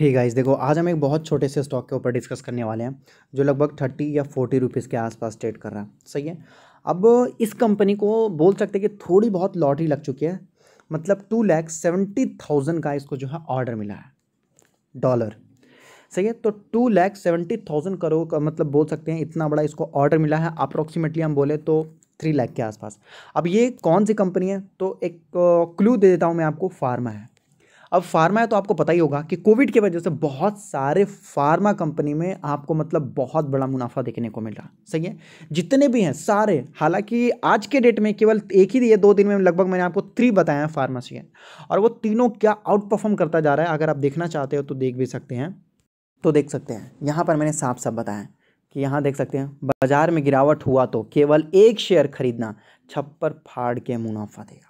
हे hey guys देखो आज हम एक बहुत छोटे से स्टॉक के ऊपर डिस्कस करने वाले हैं जो लगभग थर्टी या फोर्टी रुपीज़ के आसपास ट्रेड कर रहा है सही है अब इस कंपनी को बोल सकते हैं कि थोड़ी बहुत लॉटरी लग चुकी है मतलब टू लैख सेवेंटी थाउजेंड का इसको जो है ऑर्डर मिला है डॉलर सही है तो two lakh seventy thousand crore का मतलब बोल सकते हैं इतना बड़ा इसको ऑर्डर मिला है अप्रॉक्सीमेटली हम बोले तो थ्री लैख के आसपास अब ये कौन सी कंपनी है तो एक क्लू uh, दे देता हूँ मैं आपको फार्मा है अब फार्मा है तो आपको पता ही होगा कि कोविड की वजह से बहुत सारे फार्मा कंपनी में आपको मतलब बहुत बड़ा मुनाफा देखने को मिल रहा सही है जितने भी हैं सारे हालांकि आज के डेट में केवल एक ही दिए दो दिन में लगभग मैंने आपको थ्री बताया है फार्मासी है और वो तीनों क्या आउट परफॉर्म करता जा रहा है अगर आप देखना चाहते हो तो देख भी सकते हैं तो देख सकते हैं यहाँ पर मैंने साफ साफ बताया कि यहाँ देख सकते हैं बाजार में गिरावट हुआ तो केवल एक शेयर खरीदना छप्पर फाड़ के मुनाफा देगा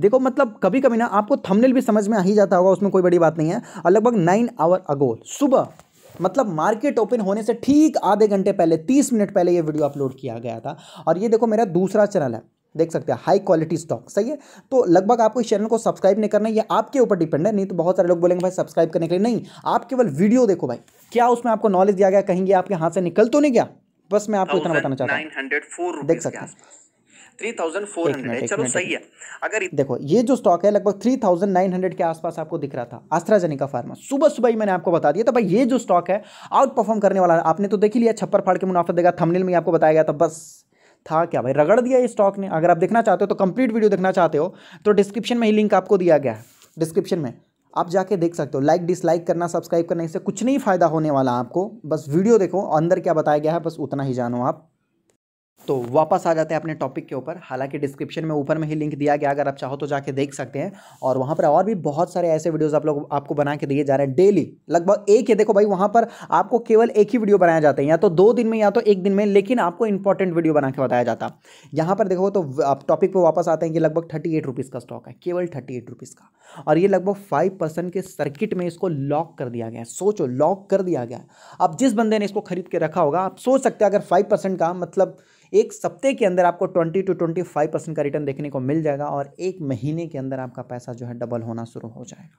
देखो मतलब कभी कभी ना आपको थंबनेल भी समझ में आ ही जाता होगा उसमें कोई बड़ी बात नहीं है और लगभग नाइन आवर अगो सुबह मतलब मार्केट ओपन होने से ठीक आधे घंटे पहले तीस मिनट पहले ये वीडियो अपलोड किया गया था और ये देखो मेरा दूसरा चैनल है देख सकते हैं हाई क्वालिटी स्टॉक सही है तो लगभग आपको इस चैनल को सब्सक्राइब नहीं करना ये आपके ऊपर डिपेंड है नहीं तो बहुत सारे लोग बोलेंगे भाई सब्सक्राइब करने के लिए नहीं आप केवल वीडियो देखो भाई क्या उसमें आपको नॉलेज दिया गया कहेंगे आपके हाथ से निकल तो नहीं गया बस मैं आपको इतना बताना चाहता हूँ देख सकते हैं थ्री थाउजेंड फोर चलो सही है अगर देखो ये जो स्टॉक है लगभग थ्री थाउजेंड नाइन हंड्रेड के आसपास आपको दिख रहा था आस्ट्राजेनिका फार्मा सुबह सुबह ही मैंने आपको बता दिया भाई ये जो स्टॉक है आउट परफॉर्म करने वाला है आपने तो देख लिया छप्पर फाड़ के मुनाफा देगा थमनिल में आपको बताया गया था बस था क्या भाई रगड़ दिया ये स्टॉक ने अगर आप देखना चाहते हो तो कंप्लीट वीडियो देखना चाहते हो तो डिस्क्रिप्शन में ही लिंक आपको दिया गया है डिस्क्रिप्शन में आप जाके देख सकते हो लाइक डिसलाइक करना सब्सक्राइब करना इससे कुछ नहीं फ़ायदा होने वाला आपको बस वीडियो देखो अंदर क्या बताया गया है बस उतना ही जानो आप तो वापस आ जाते हैं अपने टॉपिक के ऊपर हालांकि डिस्क्रिप्शन में ऊपर में ही लिंक दिया गया अगर आप चाहो तो जाके देख सकते हैं और वहाँ पर और भी बहुत सारे ऐसे वीडियोस आप लोग आपको बना के दिए जा रहे हैं डेली लगभग एक ही देखो भाई वहाँ पर आपको केवल एक ही वीडियो बनाया जाता है या तो दो दिन में या तो एक दिन में लेकिन आपको इंपॉर्टेंट वीडियो बना के बताया जाता यहाँ पर देखो तो आप टॉपिक पर वापस आते हैं कि लगभग थर्टी एट रुपीज़ का स्टॉक है केवल थर्टी एट रुपीज़ का और ये लगभग फाइव परसेंट के सर्किट में इसको लॉक कर दिया गया है सोचो लॉक कर दिया गया अब जिस बंदे ने इसको खरीद के रखा होगा आप सोच सकते हैं अगर फाइव परसेंट का मतलब एक सप्ते के अंदर आपको twenty two twenty five percent का रिटर्न देखने को मिल जाएगा और एक महीने के अंदर आपका पैसा जो है डबल होना शुरू हो जाएगा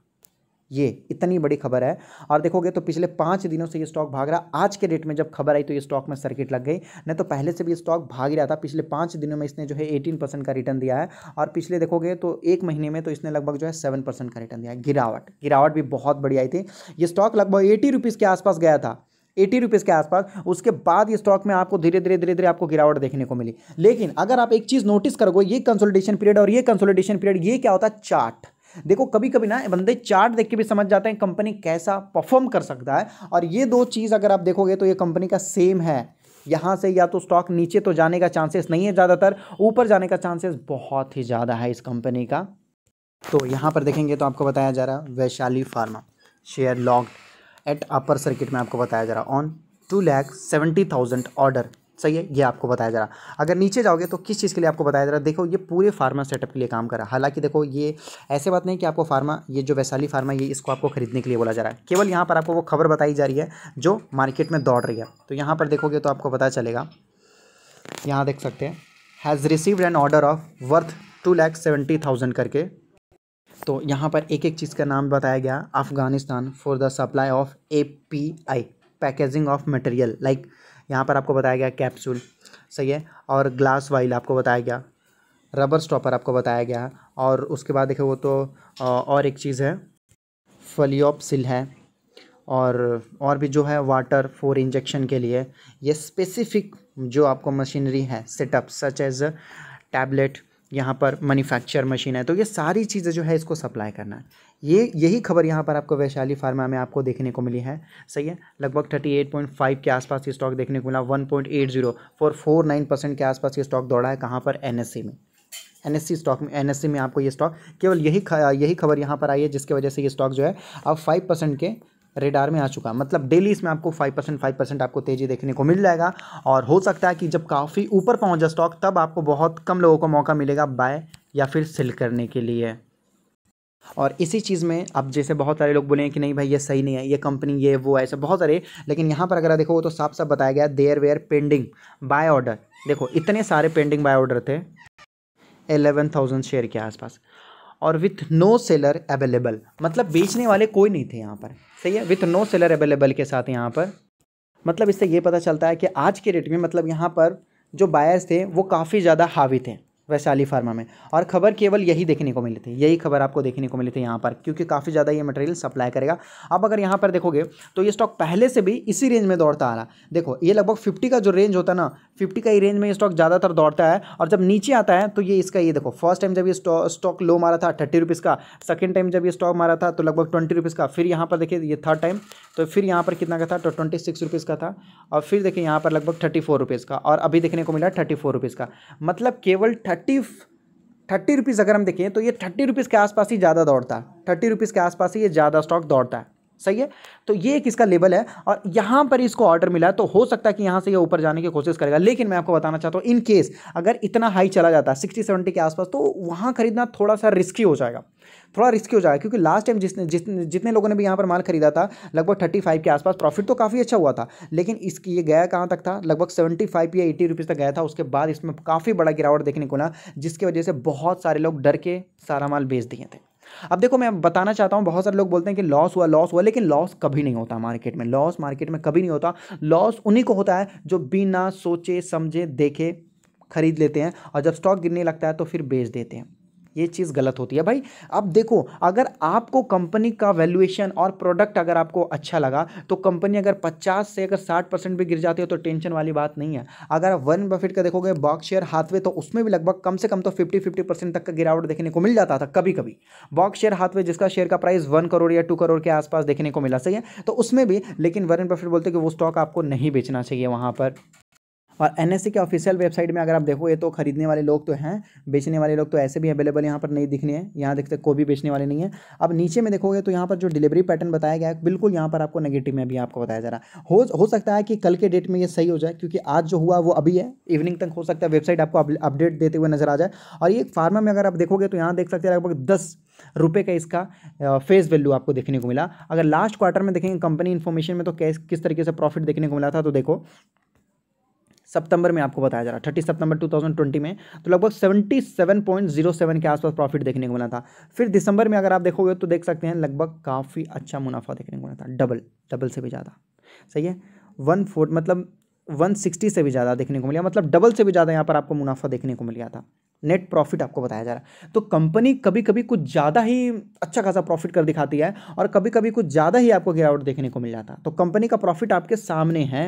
ये इतनी बड़ी खबर है और देखोगे तो पिछले पाँच दिनों से ये स्टॉक भाग रहा आज के डेट में जब खबर आई तो ये स्टॉक में सर्किट लग गई नहीं तो पहले से भी स्टॉक भाग ही रहा था पिछले पाँच दिनों में इसने जो है एटीन परसेंट का रिटर्न दिया है और पिछले देखोगे तो एक महीने में तो इसने लगभग जो है सेवन परसेंट का रिटर्न दिया है गिरावट गिरावट भी बहुत बड़ी आई थी ये स्टॉक लगभग एटी रुपीज़ के आसपास गया था एटी रुपीज़ के आसपास उसके बाद ये स्टॉक में आपको धीरे धीरे धीरे धीरे आपको गिरावट देखने को मिली लेकिन अगर आप एक चीज़ नोटिस करोगे ये कंसोलिडेशन पीरियड और ये कंसोलिडेशन पीरियड ये क्या होता है चार्ट देखो कभी कभी ना बंदे चार्ट देख के भी समझ जाते हैं कंपनी कैसा परफॉर्म कर सकता है और ये दो चीज़ अगर आप देखोगे तो ये कंपनी का सेम है यहाँ से या तो स्टॉक नीचे तो जाने का चांसेस नहीं है ज़्यादातर ऊपर जाने का चांसेस बहुत ही ज़्यादा है इस कंपनी का तो यहाँ पर देखेंगे तो आपको बताया जा रहा है Vaishali pharma share locked at upper circuit में आपको बताया जा रहा on two lakh seventy thousand order सही है ये आपको बताया जा रहा अगर नीचे जाओगे तो किस चीज़ के लिए आपको बताया जा रहा है देखो ये पूरे फार्मा सेटअप के लिए काम कर रहा है हालांकि देखो ये ऐसे बात नहीं कि आपको फार्मा ये जो वैशाली फार्मा ये इसको आपको खरीदने के लिए बोला जा रहा है केवल यहाँ पर आपको वो खबर बताई जा रही है जो मार्केट में दौड़ रही है तो यहाँ पर देखोगे तो आपको पता चलेगा यहाँ देख सकते हैं has received an order of worth two lakh seventy thousand करके तो यहाँ पर एक एक चीज़ का नाम बताया गया Afghanistan for the supply of A P I packaging of material like यहाँ पर आपको बताया गया कैप्सूल सही है और ग्लास वाइल आपको बताया गया रबर स्टॉपर आपको बताया गया और उसके बाद देखो वो तो और एक चीज़ है फलियोपसिल है और और भी जो है वाटर फॉर इंजेक्शन के लिए ये स्पेसिफिक जो आपको मशीनरी है सेटअप सच एज टैबलेट यहाँ पर मैन्युफैक्चर मशीन है तो ये सारी चीज़ें जो है इसको सप्लाई करना है ये यही खबर यहाँ पर आपको वैशाली फार्मा में आपको देखने को मिली है सही है लगभग थर्टी एट पॉइंट फाइव के आसपास ये स्टॉक देखने को मिला one point eight zero four four nine percent के आसपास ये स्टॉक दौड़ा है कहाँ पर एन में एन स्टॉक में एन में आपको ये स्टॉक केवल यही यही खबर यहाँ पर आई है जिसकी वजह से ये स्टॉक जो है अब फाइव परसेंट के रेडार में आ चुका मतलब डेली इसमें आपको फाइव परसेंट फाइव परसेंट आपको तेज़ी देखने को मिल जाएगा और हो सकता है कि जब काफ़ी ऊपर पहुंच जाए स्टॉक तब आपको बहुत कम लोगों को मौका मिलेगा बाय या फिर सेल करने के लिए और इसी चीज़ में अब जैसे बहुत सारे लोग बोले कि नहीं भाई ये सही नहीं है ये कंपनी ये वो ऐसे बहुत सारे लेकिन यहाँ पर अगर देखो तो साफ साफ बताया गया there were pending buy order देखो इतने सारे पेंडिंग बाय ऑर्डर थे एलेवन थाउजेंड शेयर के आसपास और विथ नो सेलर अवेलेबल मतलब बेचने वाले कोई नहीं थे यहाँ पर सही है विथ नो सेलर अवेलेबल के साथ यहाँ पर मतलब इससे ये पता चलता है कि आज के डेट में मतलब यहाँ पर जो बायर्स थे वो काफ़ी ज़्यादा हावी थे वैशाली फार्मा में और खबर केवल यही देखने को मिली थी यही खबर आपको देखने को मिली थी यहाँ पर क्योंकि काफ़ी ज़्यादा ये मटेरियल सप्लाई करेगा आप अगर यहाँ पर देखोगे तो ये स्टॉक पहले से भी इसी रेंज में दौड़ता आ रहा देखो ये लगभग फिफ्टी का जो रेंज होता है ना फिफ्टी का ही रेंज में ये स्टॉक ज़्यादातर दौड़ता है और जब नीचे आता है तो ये इसका ये देखो फर्स्ट टाइम जब ये स्टॉक लो मारा था थर्टी रुपीज़ का सेकेंड टाइम जब ये स्टॉक मारा था तो लगभग ट्वेंटी रुपीज़ का फिर यहाँ पर देखिए ये थर्ड टाइम तो फिर यहाँ पर कितना का था तो ट्वेंटी सिक्स रुपीज़ का था और फिर देखिए यहाँ पर लगभग थर्टी फोर रुपीज़ का और अभी देखने को मिला थर्टी फोर रुपीज़ का मतलब केवल थर्टी थर्टी रुपीज़ अगर हम देखें तो ये थर्टी रुपीज़ के आसपास ही ज़्यादा दौड़ता है थर्टी रुपीज़ के आसपास ही ये ज़्यादा स्टॉक दौड़ता है सही है तो ये एक इसका लेवल है और यहाँ पर इसको ऑर्डर मिला है तो हो सकता है कि यहाँ से ये यह ऊपर जाने की कोशिश करेगा लेकिन मैं आपको बताना चाहता हूँ इन केस अगर इतना हाई चला जाता है सिक्सटी सेवेंटी के आसपास तो वहाँ खरीदना थोड़ा सा रिस्की हो जाएगा थोड़ा रिस्की हो जाएगा क्योंकि लास्ट टाइम जिसने जितने जितने लोगों ने भी यहाँ पर माल खरीदा था लगभग थर्टी फाइव के आसपास प्रॉफिट तो काफ़ी अच्छा हुआ था लेकिन इसकी ये गया कहाँ तक था लगभग सेवेंटी फाइव या एटी रुपीज़ तक गया था उसके बाद इसमें काफ़ी बड़ा गिरावट देखने को ना जिसकी वजह से बहुत सारे लोग डर के सारा माल बेच दिए थे अब देखो मैं बताना चाहता हूँ बहुत सारे लोग बोलते हैं कि लॉस हुआ लॉस हुआ लेकिन लॉस कभी नहीं होता मार्केट में लॉस मार्केट में कभी नहीं होता लॉस उन्हीं को होता है जो बिना सोचे समझे देखे खरीद लेते हैं और जब स्टॉक गिरने लगता है तो फिर बेच देते हैं ये चीज़ गलत होती है भाई अब देखो अगर आपको कंपनी का वैल्यूएशन और प्रोडक्ट अगर आपको अच्छा लगा तो कंपनी अगर 50 से अगर 60 परसेंट भी गिर जाती है तो टेंशन वाली बात नहीं है अगर आप वन बफिट का देखोगे बॉक्स शेयर हाथवे तो उसमें भी लगभग कम से कम तो फिफ्टी फिफ्टी परसेंट तक का गिरावट देखने को मिल जाता था कभी कभी बॉक्स शेयर हाथवे जिसका शेयर का प्राइस वन करोड़ या टू करोड़ के आसपास देखने को मिला सही है तो उसमें भी लेकिन वन बफिट बोलते कि वो स्टॉक आपको नहीं बेचना चाहिए वहाँ पर और एन e के ऑफिशियल वेबसाइट में अगर आप देखो ये तो खरीदने वाले लोग तो हैं बेचने वाले लोग तो ऐसे भी अवेलेबल यहाँ पर नहीं दिखने हैं यहाँ देखते कोई भी बेचने वाले नहीं है अब नीचे में देखोगे तो यहाँ पर जो डिलीवरी पैटर्न बताया गया है बिल्कुल यहाँ पर आपको नेगेटिव में भी आपको बताया जा रहा है हो, हो सकता है कि कल के डेट में ये सही हो जाए क्योंकि आज जो हुआ वो अभी है इवनिंग तक हो सकता है वेबसाइट आपको अपडेट देते हुए नजर आ जाए और ये फार्मा में अगर आप देखोगे तो यहाँ देख सकते हैं लगभग दस रुपये का इसका फेस वैल्यू आपको देखने को मिला अगर लास्ट क्वार्टर में देखेंगे कंपनी इन्फॉर्मेशन में तो कैस किस तरीके से प्रॉफिट देखने को मिला था तो देखो सितंबर में आपको बताया जा रहा है थर्टी सितंबर 2020 में तो लगभग 77.07 के आसपास प्रॉफिट देखने को मिला था फिर दिसंबर में अगर आप देखोगे तो देख सकते हैं लगभग काफ़ी अच्छा मुनाफा देखने को मिला था डबल डबल से भी ज़्यादा सही है वन फोर्थ मतलब सिक्सटी से भी ज़्यादा देखने को मिला मतलब डबल से भी ज़्यादा यहाँ पर आपको मुनाफा देखने को मिल गया था नेट प्रॉफिट आपको बताया जा रहा है तो कंपनी कभी कभी कुछ ज़्यादा ही अच्छा खासा प्रॉफिट कर दिखाती है और कभी कभी कुछ ज़्यादा ही आपको गिरावट देखने को मिल जाता है तो कंपनी का प्रॉफिट आपके सामने है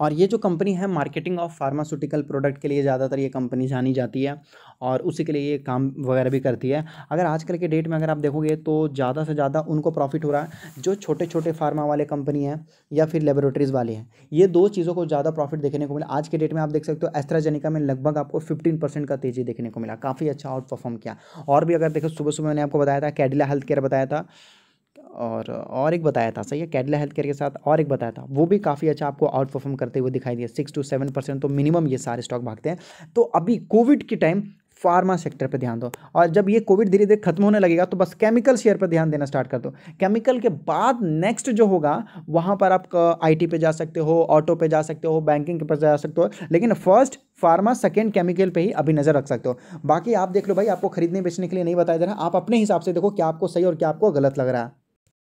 और ये जो कंपनी है मार्केटिंग ऑफ फार्मास्यूटिकल प्रोडक्ट के लिए ज़्यादातर ये कंपनी जानी जाती है और उसी के लिए ये काम वगैरह भी करती है अगर आजकल के डेट में अगर आप देखोगे तो ज़्यादा से ज़्यादा उनको प्रॉफिट हो रहा है जो छोटे छोटे फार्मा वाले कंपनी हैं या फिर लेबोरेटरीज़ वाले हैं ये दो चीज़ों को ज़्यादा प्रॉफिट देखने को मिला आज के डेट में आप देख सकते हो एस्ट्राजेनिका में लगभग आपको फिफ्टीन परसेंट का तेज़ी देखने को मिला काफ़ी अच्छा आउट परफॉर्म किया और भी अगर देखो सुबह सुबह मैंने आपको बताया था कैडिला हेल्थ केयर बताया था और और एक बताया था सही है कैडला हेल्थ केयर के साथ और एक बताया था वो भी काफ़ी अच्छा आपको आउट परफॉर्म करते हुए दिखाई दिया सिक्स टू सेवन परसेंट तो मिनिमम ये सारे स्टॉक भागते हैं तो अभी कोविड के टाइम फार्मा सेक्टर पर ध्यान दो और जब ये कोविड धीरे धीरे खत्म होने लगेगा तो बस केमिकल शेयर पर ध्यान देना स्टार्ट कर दो केमिकल के बाद नेक्स्ट जो होगा वहाँ पर आप आईटी uh, पे जा सकते हो ऑटो पे जा सकते हो बैंकिंग पर जा सकते हो लेकिन फर्स्ट फार्मा सेकेंड केमिकल पे ही अभी नज़र रख सकते हो बाकी आप देख लो भाई आपको खरीदने बेचने के लिए नहीं बताया जा रहा आप अपने हिसाब से देखो क्या आपको सही और क्या आपको गलत लग रहा है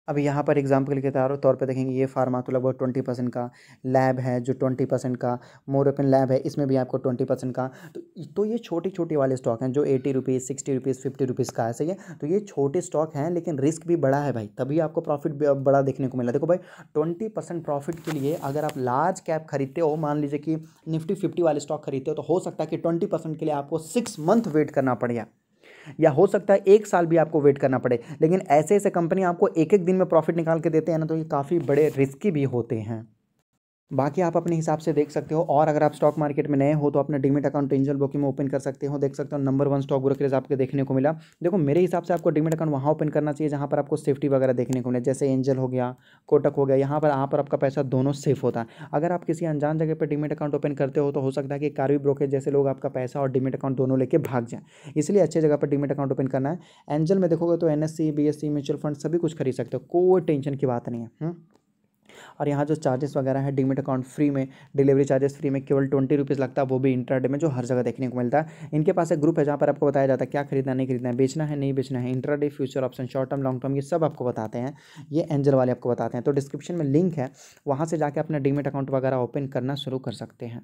अब यहाँ पर एग्जाम्पल के तौर पर देखेंगे ये फार्मा तो लगभग ट्वेंटी परसेंट का लैब है जो ट्वेंटी परसेंट का मोरपिन लैब है इसमें भी आपको ट्वेंटी परसेंट का तो तो ये छोटी छोटी वाले स्टॉक हैं जो eighty rupees sixty rupees fifty rupees का है सही है तो ये छोटे स्टॉक हैं लेकिन रिस्क भी बड़ा है भाई तभी आपको प्रॉफिट बड़ा देखने को मिला देखो भाई ट्वेंटी परसेंट प्रॉफिट के लिए अगर आप लार्ज कैप खरीदते हो मान लीजिए कि निफ्टी फिफ्टी वाले स्टॉक खरीदते हो तो हो सकता है कि ट्वेंटी परसेंट के लिए आपको सिक्स मंथ वेट करना पड़ेगा या हो सकता है एक साल भी आपको वेट करना पड़े लेकिन ऐसे ऐसे कंपनी आपको एक एक दिन में प्रॉफिट निकाल के देते हैं ना तो ये काफ़ी बड़े रिस्की भी होते हैं बाकी आप अपने हिसाब से देख सकते हो और अगर आप स्टॉक मार्केट में नए हो तो अपना डिमिट अकाउंट एंजल ब्रोकिंग में ओपन कर सकते हो देख सकते हो नंबर वन स्टॉक ब्रोकरेज आपके देखने को मिला देखो मेरे हिसाब से आपको डिमिट अकाउंट वहाँ ओपन करना चाहिए जहाँ पर आपको सेफ्टी वगैरह देखने को मिले जैसे एंजल हो गया कोटक हो गया यहाँ पर आप पर आपका पैसा दोनों सेफ होता है अगर आप किसी अनजान जगह पर डिमिट अकाउंट ओपन करते हो तो हो सकता है कि कारवी ब्रोकेज जैसे लोग आपका पैसा और डिमिट अकाउंट दोनों लेके भाग जाएँ इसलिए अच्छे जगह पर डिमिट अकाउंट ओपन करना है एंजल में देखोगे तो N S C B S C mutual fund सभी कुछ खरीद सकते हो कोई टेंशन की बात नहीं है हम्म। और यहाँ जो चार्जेस वगैरह है डिमिट अकाउंट फ्री में डिलीवरी चार्जेस फ्री में केवल ट्वेंटी रुपीज़ लगता है वो भी इंट्राडे में जो हर जगह देखने को मिलता है इनके पास एक ग्रुप है जहाँ पर आपको बताया जाता है क्या खरीदना नहीं खरीदना है बेचना है नहीं बेचना है intraday future option short term long term ये सब आपको बताते हैं ये एंजल वाले आपको बताते हैं तो डिस्क्रिप्शन में लिंक है वहाँ से जाकर अपना डिमिट अकाउंट वगैरह ओपन करना शुरू कर सकते हैं